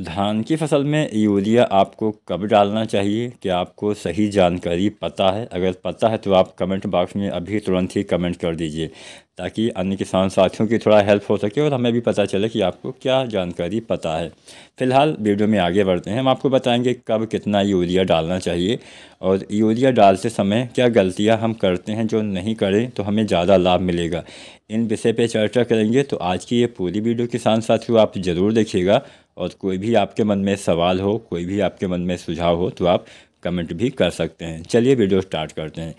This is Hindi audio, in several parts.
धान की फसल में यूरिया आपको कब डालना चाहिए क्या आपको सही जानकारी पता है अगर पता है तो आप कमेंट बॉक्स में अभी तुरंत ही कमेंट कर दीजिए ताकि अन्य किसान साथियों की थोड़ा हेल्प हो सके और हमें भी पता चले कि आपको क्या जानकारी पता है फ़िलहाल वीडियो में आगे बढ़ते हैं हम आपको बताएंगे कब कितना यूरिया डालना चाहिए और यूरिया डालते समय क्या गलतियां हम करते हैं जो नहीं करें तो हमें ज़्यादा लाभ मिलेगा इन विषय पर चर्चा करेंगे तो आज की ये पूरी वीडियो किसान साथियों आप ज़रूर देखिएगा और कोई भी आपके मन में सवाल हो कोई भी आपके मन में सुझाव हो तो आप कमेंट भी कर सकते हैं चलिए वीडियो स्टार्ट करते हैं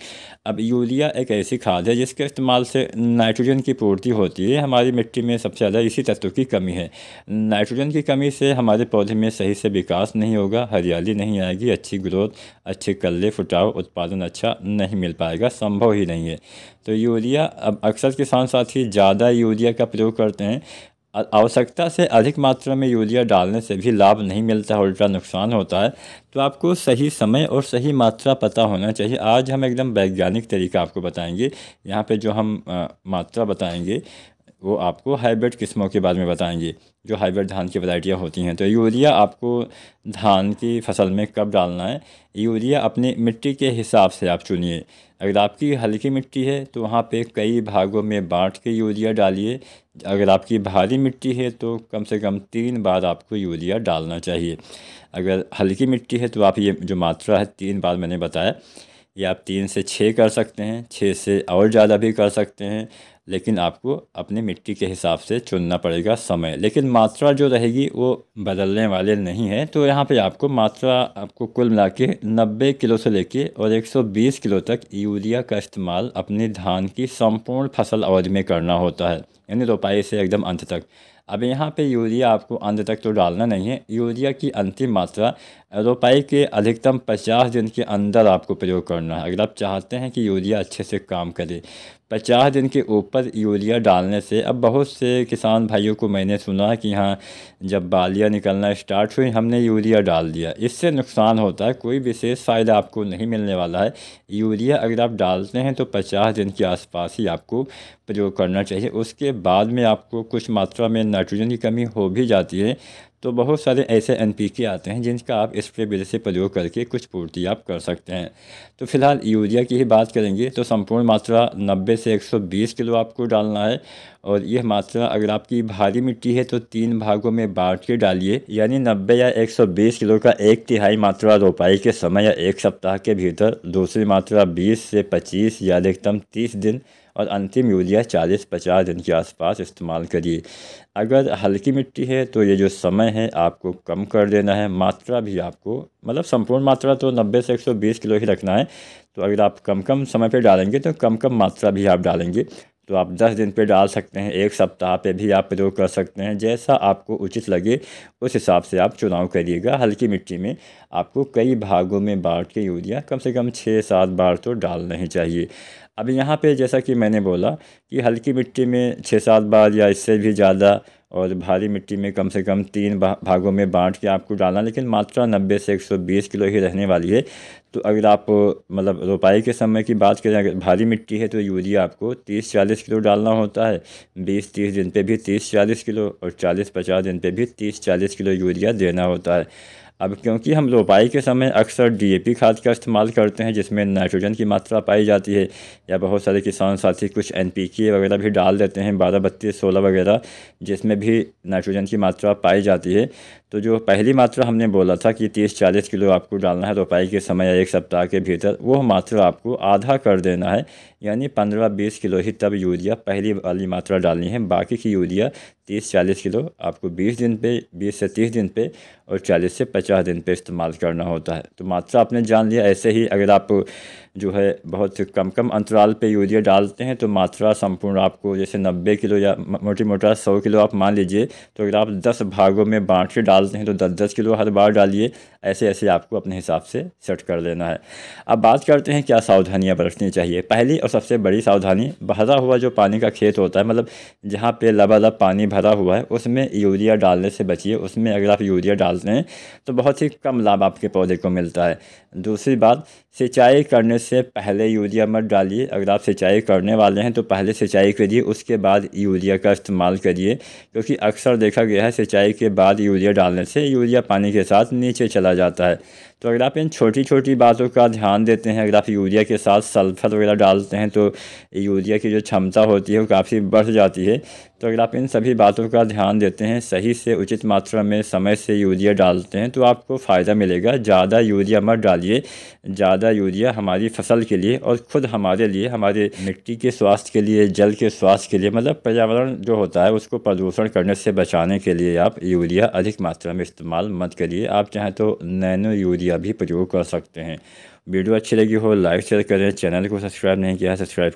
अब यूरिया एक ऐसी खाद है जिसके इस्तेमाल से नाइट्रोजन की पूर्ति होती है हमारी मिट्टी में सबसे ज़्यादा इसी तत्व की कमी है नाइट्रोजन की कमी से हमारे पौधे में सही से विकास नहीं होगा हरियाली नहीं आएगी अच्छी ग्रोथ अच्छे कल्ले फुटाव उत्पादन अच्छा नहीं मिल पाएगा संभव ही नहीं है तो यूरिया अब अक्सर किसान साथी ज़्यादा यूरिया का प्रयोग करते हैं आवश्यकता से अधिक मात्रा में यूरिया डालने से भी लाभ नहीं मिलता है उल्टा नुकसान होता है तो आपको सही समय और सही मात्रा पता होना चाहिए आज हम एकदम वैज्ञानिक तरीका आपको बताएंगे यहाँ पे जो हम मात्रा बताएंगे वो आपको हाइब्रिड किस्मों के बारे में बताएंगे जो हाइब्रिड धान की वैरायटियाँ होती हैं तो यूरिया आपको धान की फसल में कब डालना है यूरिया अपने मिट्टी के हिसाब से आप चुनिए अगर आपकी हल्की मिट्टी है तो वहाँ पे कई भागों में बांट के यूरिया डालिए अगर आपकी भारी मिट्टी है तो कम से कम तीन बार आपको यूरिया डालना चाहिए अगर हल्की मिट्टी है तो आप ये जो मात्रा है तीन बार मैंने बताया ये आप तीन से छः कर सकते हैं छः से और ज़्यादा भी कर सकते हैं लेकिन आपको अपने मिट्टी के हिसाब से चुनना पड़ेगा समय लेकिन मात्रा जो रहेगी वो बदलने वाले नहीं है तो यहाँ पे आपको मात्रा आपको कुल मिला के नब्बे किलो से लेके और 120 किलो तक यूरिया का इस्तेमाल अपने धान की संपूर्ण फसल अवधि में करना होता है यानी रोपाई से एकदम अंत तक अब यहाँ पे यूरिया आपको अंत तक तो डालना नहीं है यूरिया की अंतिम मात्रा रोपाई के अधिकतम 50 दिन के अंदर आपको प्रयोग करना है अगर आप चाहते हैं कि यूरिया अच्छे से काम करे 50 दिन के ऊपर पर यूरिया डालने से अब बहुत से किसान भाइयों को मैंने सुना कि हाँ जब बालियाँ निकलना स्टार्ट हुई हमने यूरिया डाल दिया इससे नुकसान होता है कोई विशेष फ़ायदा आपको नहीं मिलने वाला है यूरिया अगर आप डालते हैं तो पचास दिन के आसपास ही आपको प्रयोग करना चाहिए उसके बाद में आपको कुछ मात्रा में नाइट्रोजन की कमी हो भी जाती है तो बहुत सारे ऐसे एन आते हैं जिनका आप स्प्रे विधि से प्रयोग करके कुछ पूर्ति आप कर सकते हैं तो फिलहाल यूरिया की ही बात करेंगे तो संपूर्ण मात्रा 90 से 120 किलो आपको डालना है और यह मात्रा अगर आपकी भारी मिट्टी है तो तीन भागों में बांट के डालिए यानी नब्बे या एक सौ बीस किलो का एक तिहाई मात्रा रोपाई के समय या एक सप्ताह के भीतर दूसरी मात्रा बीस से पच्चीस या अधिकतम तीस दिन और अंतिम यूरिया चालीस पचास दिन के आसपास इस्तेमाल करिए अगर हल्की मिट्टी है तो ये जो समय है आपको कम कर देना है मात्रा भी आपको मतलब संपूर्ण मात्रा तो नब्बे से एक सौ बीस किलो ही रखना है तो अगर आप कम कम समय पर डालेंगे तो कम कम मात्रा भी आप डालेंगे तो आप दस दिन पे डाल सकते हैं एक सप्ताह पे भी आप प्रयोग कर सकते हैं जैसा आपको उचित लगे उस हिसाब से आप चुनाव करिएगा हल्की मिट्टी में आपको कई भागों में बांट के यूरिया कम से कम छः सात बार तो डालना ही चाहिए अब यहाँ पे जैसा कि मैंने बोला कि हल्की मिट्टी में छः सात बार या इससे भी ज़्यादा और भारी मिट्टी में कम से कम तीन भागों में बांट के आपको डालना लेकिन मात्रा 90 से 120 किलो ही रहने वाली है तो अगर आप मतलब रोपाई के समय की बात करें अगर भारी मिट्टी है तो यूरिया आपको 30-40 किलो डालना होता है 20-30 दिन पे भी 30-40 किलो और 40-50 दिन पे भी 30-40 किलो यूरिया देना होता है अब क्योंकि हम रोपाई के समय अक्सर डीएपी खाद का इस्तेमाल करते हैं जिसमें नाइट्रोजन की मात्रा पाई जाती है या बहुत सारे किसान साथी कुछ एनपीके वगैरह भी डाल देते हैं बारह बत्तीस सोलह वगैरह जिसमें भी नाइट्रोजन की मात्रा पाई जाती है तो जो पहली मात्रा हमने बोला था कि तीस चालीस किलो आपको डालना है रोपाई के समय या एक सप्ताह के भीतर वो मात्रा आपको आधा कर देना है यानी पंद्रह बीस किलो ही तब यूरिया पहली वाली मात्रा डालनी है बाकी की यूरिया तीस चालीस किलो आपको बीस दिन पे बीस से तीस दिन पे और चालीस से पचास दिन पे इस्तेमाल करना होता है तो मात्रा आपने जान लिया ऐसे ही अगर आप जो है बहुत कम कम अंतराल पे यूरिया डालते हैं तो मात्रा संपूर्ण आपको जैसे 90 किलो या मोटी मोटा 100 किलो आप मान लीजिए तो अगर आप 10 भागों में बांट के डालते हैं तो 10 10 किलो हर बार डालिए ऐसे ऐसे आपको अपने हिसाब से सेट कर लेना है अब बात करते हैं क्या सावधानियाँ बरतनी चाहिए पहली और सबसे बड़ी सावधानी भरा हुआ जो पानी का खेत होता है मतलब जहाँ पर लबालब पानी भरा हुआ है उसमें यूरिया डालने से बचिए उसमें अगर आप यूरिया डालते हैं तो बहुत ही कम लाभ आपके पौधे को मिलता है दूसरी बात सिंचाई करने से पहले यूरिया मत डालिए अगर आप सिंचाई करने वाले हैं तो पहले सिंचाई करिए उसके बाद यूरिया का इस्तेमाल करिए क्योंकि अक्सर देखा गया है सिंचाई के बाद यूरिया डालने से यूरिया पानी के साथ नीचे चला जाता है तो अगर आप इन छोटी छोटी बातों का ध्यान देते हैं अगर आप यूरिया के साथ सल्फ़र वगैरह डालते हैं तो यूरिया की जो क्षमता होती है वो काफ़ी बढ़ जाती है तो अगर आप इन सभी बातों का ध्यान देते हैं सही से उचित मात्रा में समय से यूरिया डालते हैं तो आपको फ़ायदा मिलेगा ज़्यादा यूरिया मत डालिए ज़्यादा यूरिया हमारी फसल के लिए और ख़ुद हमारे लिए हमारे मिट्टी के स्वास्थ्य के लिए जल के स्वास्थ्य के लिए मतलब पर्यावरण जो होता है उसको प्रदूषण करने से बचाने के लिए आप यूरिया अधिक मात्रा में इस्तेमाल मत करिए आप चाहें तो नैनो यूरिया भी प्रयोग कर सकते हैं वीडियो अच्छी लगी हो लाइक शेयर करें चैनल को सब्सक्राइब नहीं किया सब्सक्राइब